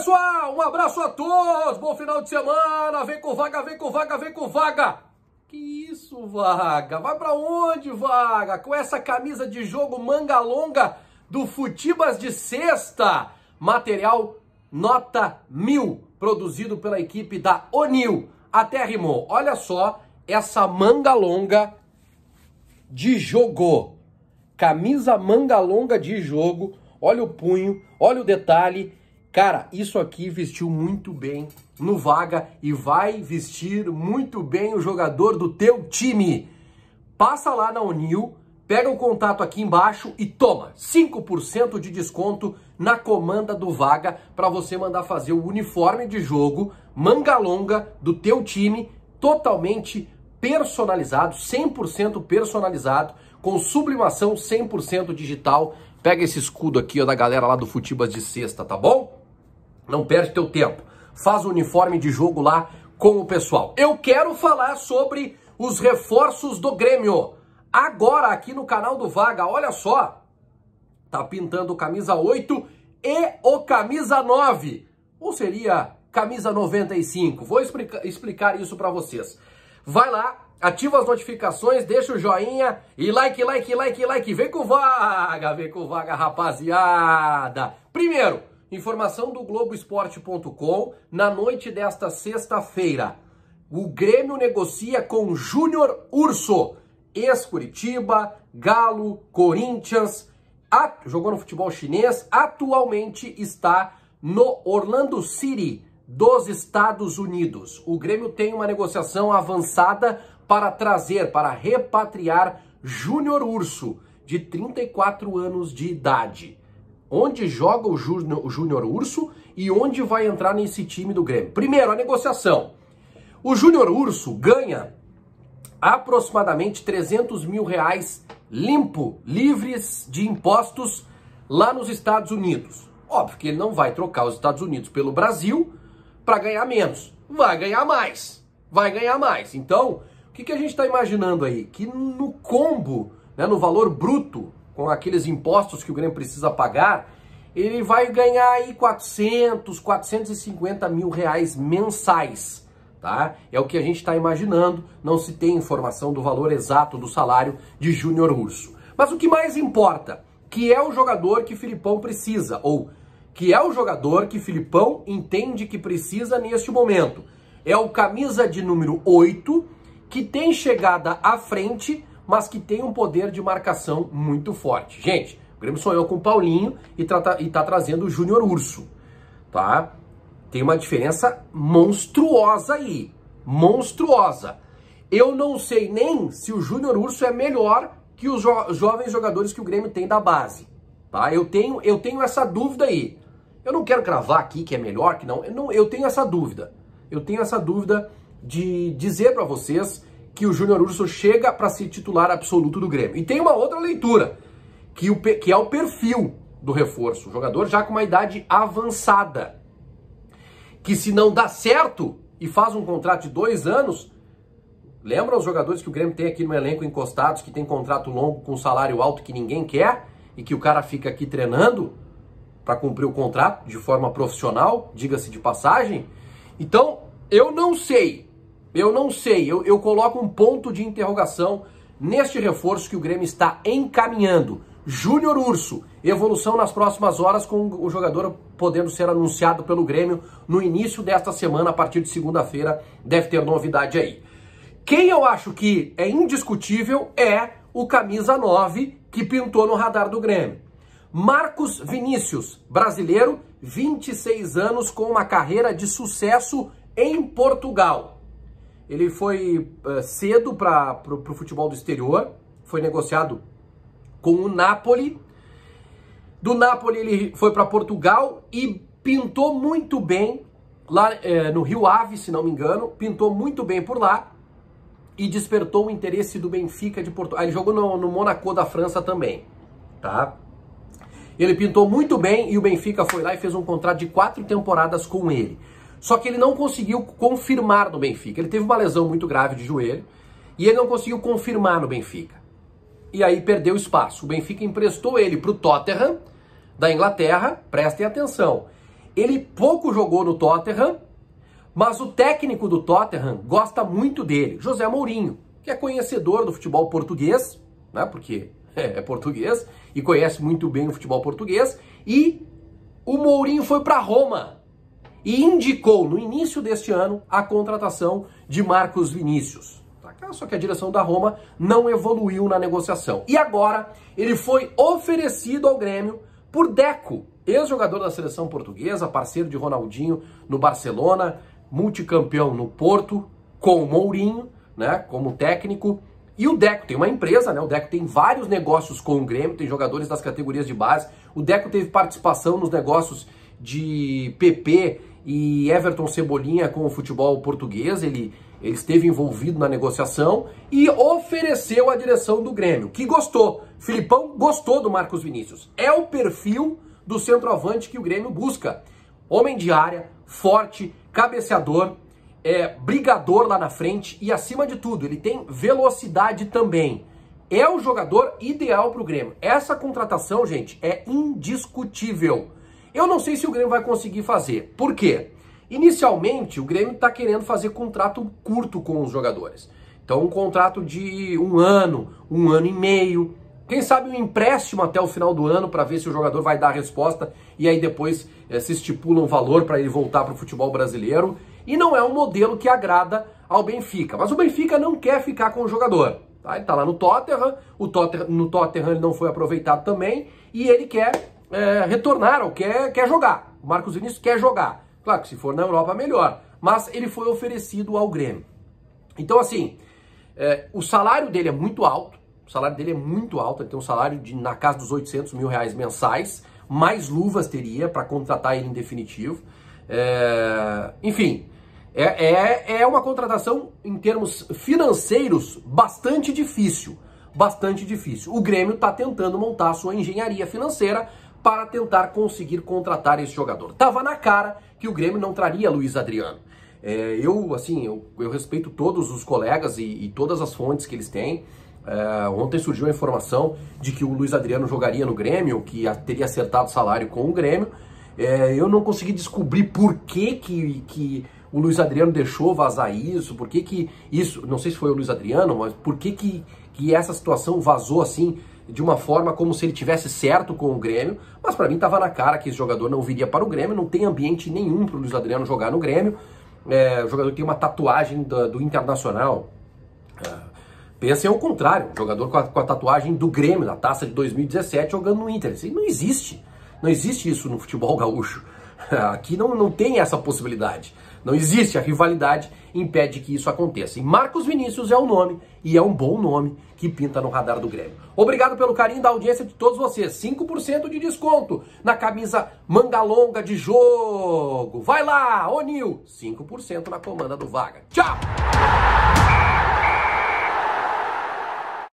pessoal, um abraço a todos, bom final de semana, vem com vaga, vem com vaga, vem com vaga. Que isso, vaga? Vai para onde, vaga? Com essa camisa de jogo manga longa do Futibas de sexta, material nota mil, produzido pela equipe da Onil. Até rimou. Olha só essa manga longa de jogo. Camisa manga longa de jogo. Olha o punho, olha o detalhe Cara, isso aqui vestiu muito bem no Vaga e vai vestir muito bem o jogador do teu time. Passa lá na Unil, pega o um contato aqui embaixo e toma 5% de desconto na comanda do Vaga para você mandar fazer o uniforme de jogo manga longa do teu time totalmente personalizado, 100% personalizado, com sublimação 100% digital. Pega esse escudo aqui ó, da galera lá do Futibas de Sexta, tá bom? Não perde teu tempo. Faz o uniforme de jogo lá com o pessoal. Eu quero falar sobre os reforços do Grêmio. Agora aqui no canal do Vaga, olha só. Tá pintando camisa 8 e o camisa 9. Ou seria camisa 95? Vou explica explicar isso para vocês. Vai lá, ativa as notificações, deixa o joinha e like, like, like, like. Vem com vaga, vem com vaga, rapaziada. Primeiro, Informação do Globoesporte.com na noite desta sexta-feira. O Grêmio negocia com Júnior Urso, ex-Curitiba, Galo, Corinthians, jogou no futebol chinês, atualmente está no Orlando City dos Estados Unidos. O Grêmio tem uma negociação avançada para trazer, para repatriar Júnior Urso, de 34 anos de idade onde joga o Júnior Urso e onde vai entrar nesse time do Grêmio. Primeiro, a negociação. O Júnior Urso ganha aproximadamente 300 mil reais limpo, livres de impostos lá nos Estados Unidos. Óbvio que ele não vai trocar os Estados Unidos pelo Brasil para ganhar menos. Vai ganhar mais. Vai ganhar mais. Então, o que, que a gente está imaginando aí? Que no combo, né, no valor bruto com aqueles impostos que o Grêmio precisa pagar, ele vai ganhar aí 400, 450 mil reais mensais, tá? É o que a gente está imaginando, não se tem informação do valor exato do salário de Júnior Urso. Mas o que mais importa, que é o jogador que Filipão precisa, ou que é o jogador que Filipão entende que precisa neste momento. É o camisa de número 8, que tem chegada à frente mas que tem um poder de marcação muito forte. Gente, o Grêmio sonhou com o Paulinho e, está e tá trazendo o Júnior Urso, tá? Tem uma diferença monstruosa aí, monstruosa. Eu não sei nem se o Júnior Urso é melhor que os jo jovens jogadores que o Grêmio tem da base, tá? Eu tenho, eu tenho essa dúvida aí. Eu não quero cravar aqui que é melhor, que não. Eu, não, eu tenho essa dúvida. Eu tenho essa dúvida de dizer para vocês que o Júnior Urso chega para ser titular absoluto do Grêmio. E tem uma outra leitura, que, o, que é o perfil do reforço. O jogador já com uma idade avançada. Que se não dá certo e faz um contrato de dois anos, lembra os jogadores que o Grêmio tem aqui no elenco encostados, que tem contrato longo com salário alto que ninguém quer e que o cara fica aqui treinando para cumprir o contrato de forma profissional, diga-se de passagem. Então, eu não sei eu não sei, eu, eu coloco um ponto de interrogação neste reforço que o Grêmio está encaminhando. Júnior Urso, evolução nas próximas horas com o jogador podendo ser anunciado pelo Grêmio no início desta semana, a partir de segunda-feira, deve ter novidade aí. Quem eu acho que é indiscutível é o camisa 9 que pintou no radar do Grêmio. Marcos Vinícius, brasileiro, 26 anos com uma carreira de sucesso em Portugal. Ele foi uh, cedo para o futebol do exterior, foi negociado com o Napoli. Do Napoli ele foi para Portugal e pintou muito bem lá eh, no Rio Ave, se não me engano, pintou muito bem por lá e despertou o interesse do Benfica de Portugal. Ah, ele jogou no, no Monaco da França também, tá? Ele pintou muito bem e o Benfica foi lá e fez um contrato de quatro temporadas com ele. Só que ele não conseguiu confirmar no Benfica. Ele teve uma lesão muito grave de joelho e ele não conseguiu confirmar no Benfica. E aí perdeu espaço. O Benfica emprestou ele para o Tottenham da Inglaterra. Prestem atenção. Ele pouco jogou no Tottenham, mas o técnico do Tottenham gosta muito dele, José Mourinho, que é conhecedor do futebol português, né? Porque é, português e conhece muito bem o futebol português. E o Mourinho foi para Roma e indicou no início deste ano a contratação de Marcos Vinícius. Tá só que a direção da Roma não evoluiu na negociação. E agora ele foi oferecido ao Grêmio por Deco, ex-jogador da seleção portuguesa, parceiro de Ronaldinho no Barcelona, multicampeão no Porto, com o Mourinho, né, como técnico. E o Deco tem uma empresa, né? O Deco tem vários negócios com o Grêmio, tem jogadores das categorias de base. O Deco teve participação nos negócios de PP e Everton Cebolinha com o futebol português, ele, ele esteve envolvido na negociação e ofereceu a direção do Grêmio, que gostou. Filipão gostou do Marcos Vinícius. É o perfil do centroavante que o Grêmio busca. Homem de área, forte, cabeceador, é, brigador lá na frente e, acima de tudo, ele tem velocidade também. É o jogador ideal para o Grêmio. Essa contratação, gente, é indiscutível. Eu não sei se o Grêmio vai conseguir fazer. Por quê? Inicialmente, o Grêmio está querendo fazer contrato curto com os jogadores. Então, um contrato de um ano, um ano e meio. Quem sabe um empréstimo até o final do ano para ver se o jogador vai dar a resposta e aí depois é, se estipula um valor para ele voltar para o futebol brasileiro. E não é um modelo que agrada ao Benfica. Mas o Benfica não quer ficar com o jogador. Tá? Ele está lá no Tottenham, o Tottenham, no Tottenham ele não foi aproveitado também e ele quer é, retornar quer, quer jogar. O Marcos Vinícius quer jogar. Claro que se for na Europa, melhor. Mas ele foi oferecido ao Grêmio. Então, assim, é, o salário dele é muito alto. O salário dele é muito alto. Ele tem um salário de, na casa dos 800 mil reais mensais. Mais luvas teria para contratar ele em definitivo. É, enfim, é, é, é uma contratação, em termos financeiros, bastante difícil. Bastante difícil. O Grêmio está tentando montar a sua engenharia financeira para tentar conseguir contratar esse jogador. Tava na cara que o Grêmio não traria Luiz Adriano. É, eu, assim, eu, eu, respeito todos os colegas e, e, todas as fontes que eles têm. É, ontem surgiu a informação de que o Luiz Adriano jogaria no Grêmio, que a, teria acertado salário com o Grêmio. É, eu não consegui descobrir por que, que, que o Luiz Adriano deixou vazar isso, por que, que isso, não sei se foi o Luiz Adriano, mas por que, que, que essa situação vazou assim de uma forma como se ele tivesse certo com o Grêmio, mas para mim estava na cara que esse jogador não viria para o Grêmio, não tem ambiente nenhum para o Luiz Adriano jogar no Grêmio. É, o jogador tem uma tatuagem do, do Internacional. É, pensa é o contrário, um jogador com a, com a, tatuagem do Grêmio, da taça de 2017, jogando no Inter. Isso não existe. Não existe isso no futebol gaúcho. Aqui não, não tem essa possibilidade. Não existe. A rivalidade impede que isso aconteça. E Marcos Vinícius é o um nome, e é um bom nome, que pinta no radar do Grêmio. Obrigado pelo carinho da audiência de todos vocês. 5% de desconto na camisa manga longa de jogo. Vai lá, Onil! 5% na comanda do Vaga. Tchau!